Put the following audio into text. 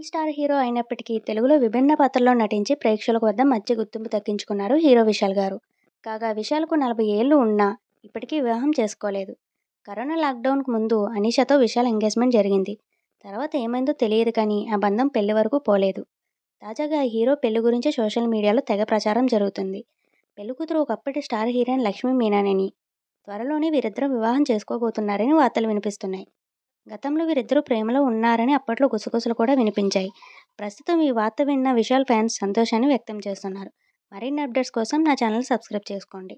triple star hero అయినప్పటికీ తెలుగులో విభిన్న పాత్రల్లో నటించి ప్రేక్షకుల వద్ద మంచి గుర్తింపు తగ్గించుకున్నారు హీరో విశాల్ గారు కాగా విశాల్కు నలభై ఏళ్ళు ఉన్నా ఇప్పటికీ వివాహం చేసుకోలేదు కరోనా లాక్డౌన్కు ముందు అనీషతో విశాల్ ఎంగేజ్మెంట్ జరిగింది తర్వాత ఏమైందో తెలియదు కానీ ఆ బంధం పెళ్లి వరకు పోలేదు తాజాగా హీరో పెళ్లి గురించి సోషల్ మీడియాలో తెగ ప్రచారం జరుగుతుంది పెళ్లి కూతురు ఒకప్పటి స్టార్ హీరోయిన్ లక్ష్మీ మీనానని త్వరలోనే వీరిద్దరం వివాహం చేసుకోబోతున్నారని వార్తలు వినిపిస్తున్నాయి గతంలో వీరిద్దరూ ప్రేమలో ఉన్నారని అప్పట్లో గుసగుసలు కూడా వినిపించాయి ప్రస్తుతం ఈ వార్త విన్న విశాల్ ఫ్యాన్స్ సంతోషాన్ని వ్యక్తం చేస్తున్నారు మరిన్ని అప్డేట్స్ కోసం నా ఛానల్ సబ్స్క్రైబ్ చేసుకోండి